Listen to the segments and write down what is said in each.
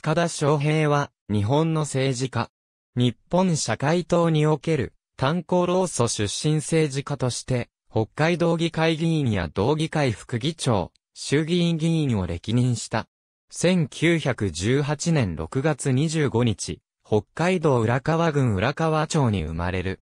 塚田昌平は、日本の政治家。日本社会党における、炭鉱労組出身政治家として、北海道議会議員や道議会副議長、衆議院議員を歴任した。1918年6月25日、北海道浦河郡浦河町に生まれる。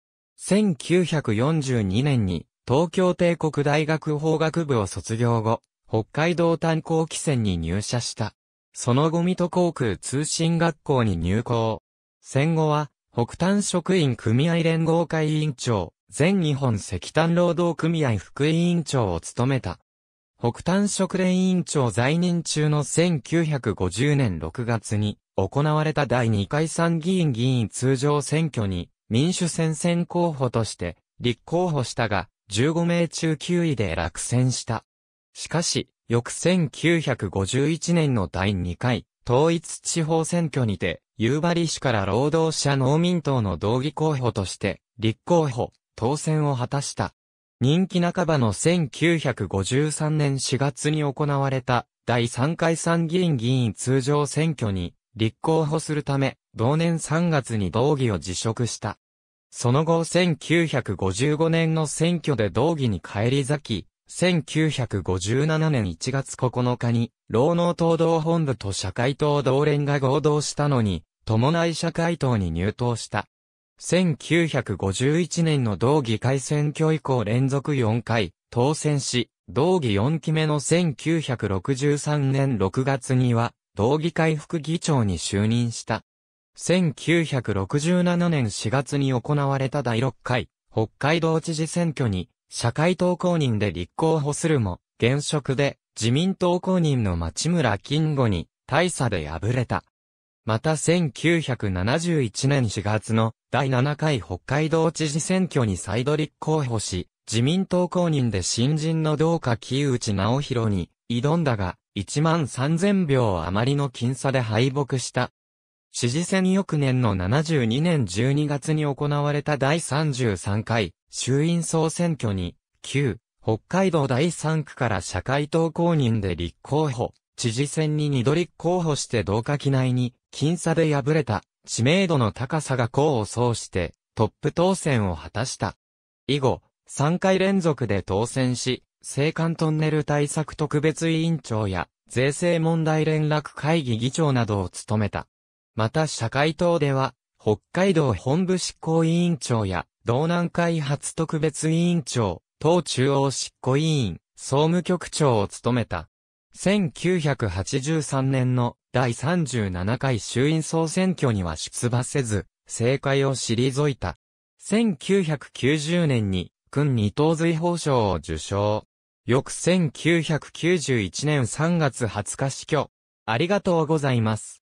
1942年に東京帝国大学法学部を卒業後、北海道炭鉱汽船に入社した。その後水戸航空通信学校に入校。戦後は、北端職員組合連合会委員長、全日本石炭労働組合副委員長を務めた。北端職連委員長在任中の1950年6月に行われた第2回参議院議員通常選挙に民主戦線候補として立候補したが15名中9位で落選した。しかし、翌1951年の第2回、統一地方選挙にて、夕張市から労働者農民党の同義候補として、立候補、当選を果たした。人気半ばの1953年4月に行われた第3回参議院議員通常選挙に立候補するため、同年3月に同義を辞職した。その後1955年の選挙で同義に返り咲き、1957年1月9日に、労農党同本部と社会党同連が合同したのに、伴い社会党に入党した。1951年の同議会選挙以降連続4回、当選し、同議4期目の1963年6月には、同議会副議長に就任した。1967年4月に行われた第6回、北海道知事選挙に、社会党公認で立候補するも、現職で自民党公認の町村金吾に大差で敗れた。また1971年4月の第7回北海道知事選挙に再度立候補し、自民党公認で新人の同家木内直弘に挑んだが、1万3000票余りの僅差で敗北した。支持選翌年の72年12月に行われた第33回衆院総選挙に、旧北海道第3区から社会党公認で立候補、知事選に二度立候補して同化期内に、僅差で敗れた、知名度の高さが功を奏して、トップ当選を果たした。以後、3回連続で当選し、青函トンネル対策特別委員長や、税制問題連絡会議議長などを務めた。また社会党では、北海道本部執行委員長や、道南開発特別委員長、党中央執行委員、総務局長を務めた。1983年の第37回衆院総選挙には出馬せず、政界を退いた。1990年に、君二等随法賞を受賞。翌1991年3月20日死去。ありがとうございます。